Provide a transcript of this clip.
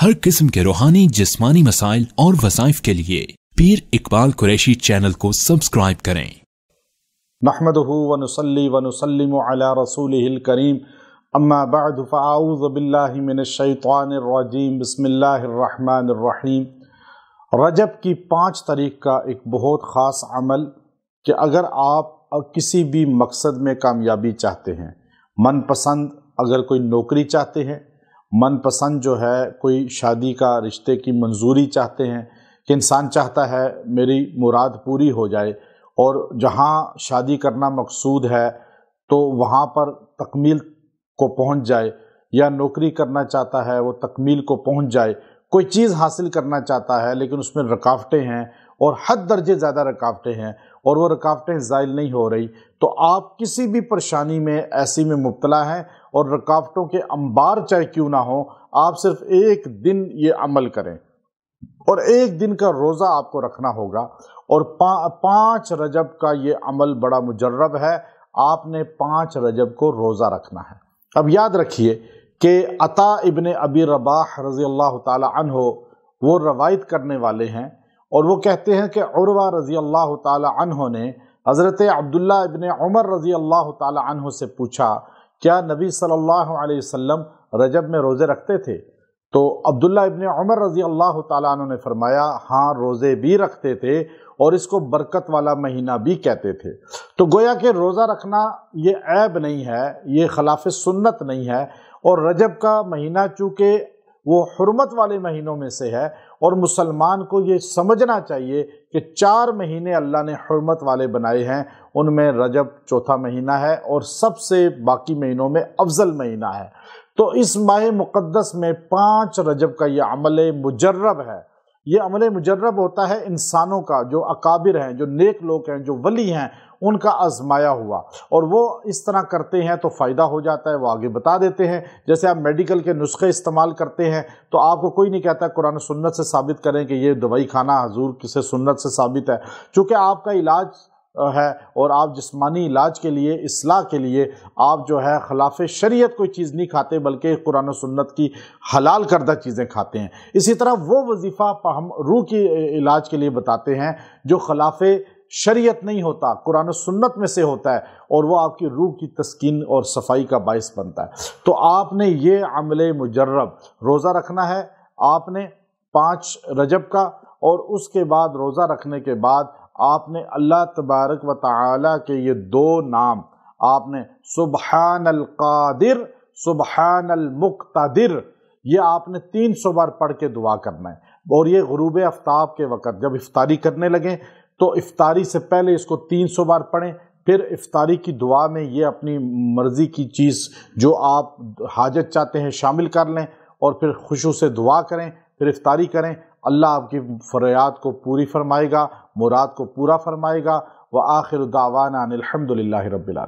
हर किस्म के रूहानी जिस्मानी मसाइल और वसाइफ के लिए पीर इकबाल कुरैशी चैनल को सब्सक्राइब करें महमद रसूल करीम अम्मा बाद बसमीम रजब की पाँच तारीख का एक बहुत ख़ास अमल कि अगर आप किसी भी मकसद में कामयाबी चाहते हैं मनपसंद अगर कोई नौकरी चाहते हैं मनपसंद जो है कोई शादी का रिश्ते की मंजूरी चाहते हैं कि इंसान चाहता है मेरी मुराद पूरी हो जाए और जहाँ शादी करना मकसूद है तो वहाँ पर तकमील को पहुँच जाए या नौकरी करना चाहता है वो तकमील को पहुँच जाए कोई चीज़ हासिल करना चाहता है लेकिन उसमें रुकावटें हैं और हद दर्जे ज़्यादा रकावटें हैं और वो रुकावटें ज़ायल नहीं हो रही तो आप किसी भी परेशानी में ऐसी में मुबतला हैं और रुकावटों के अंबार चाहे क्यों ना हो आप सिर्फ एक दिन ये अमल करें और एक दिन का रोज़ा आपको रखना होगा और पा, पाँच रजब का ये अमल बड़ा मुजर्रब है आपने पाँच रजब को रोज़ा रखना है अब याद रखिए कि अता इबन अबी रबाह रज़ी अल्लाह तन हो वो रवायत करने वाले हैं और वो कहते हैं कि उर्वा रज़ी अल्लाह तहों ने हज़रत अब्दुल्ला इबन उमर रज़ी अल्लाह तहों से पूछा क्या नबी सल्लल्लाहु अलैहि वसल्लम रजब में रोज़े रखते थे तो अब्दुल्ला इबन उमर रज़ी अल्लाह तहों ने फरमाया हाँ रोज़े भी रखते थे और इसको बरकत वाला महीना भी कहते थे तो गोया कि रोज़ा रखना ये ऐब नहीं है ये खिलाफ सुन्नत नहीं है और रजब का महीना चूँकि वो हरमत वाले महीनों में से है और मुसलमान को ये समझना चाहिए कि चार महीने अल्लाह ने हरमत वाले बनाए हैं उनमें रजब चौथा महीना है और सबसे बाकी महीनों में अफजल महीना है तो इस माह मुक़दस में पाँच रजब का ये अमल मुजर्रब है ये अमल मुजरब होता है इंसानों का जो अकाबिर हैं जो नेक लोग हैं जो वली हैं उनका आजमाया हुआ और वो इस तरह करते हैं तो फ़ायदा हो जाता है वो आगे बता देते हैं जैसे आप मेडिकल के नुस्खे इस्तेमाल करते हैं तो आपको कोई नहीं कहता कुरान सुन्नत से साबित करें कि ये दवाई खाना हजूर किसे सुन्नत से साबित है चूँकि आपका इलाज है और आप जिसमानी इलाज के लिए असलाह के लिए आप जो है खिलाफ शरीयत कोई चीज़ नहीं खाते बल्कि कुरान सुन्नत की हलाल करदा चीज़ें खाते हैं इसी तरह वो वजीफ़ा हम रूह की इलाज के लिए बताते हैं जो खिलाफ शरीयत नहीं होता कुरान सुन्नत में से होता है और वो आपकी रूह की तस्किन और सफाई का बायस बनता है तो आपने ये अमल मुजरब रोज़ा रखना है आपने पाँच रजब का और उसके बाद रोज़ा रखने के बाद आपने अल्लाह तबारक व ताली के ये दो नाम आपने सुबहानल कादिर सुबहानल मुक्तदिर ये आपने तीन सौ बार पढ़ के दुआ करना है और ये गरूब आफ्ताब के वक़्त जब इफ्तारी करने लगें तो इफ्तारी से पहले इसको तीन सौ बार पढ़ें फिर इफ्तारी की दुआ में ये अपनी मर्ज़ी की चीज़ जो आप हाजत चाहते हैं शामिल कर लें और फिर खुशू से दुआ करें फिर इफ्तारी करें अल्लाह आपकी फरियाद को पूरी फरमाएगा मुराद को पूरा फरमाएगा व आखिर दावाना अनिलहमदिल्ला रबाल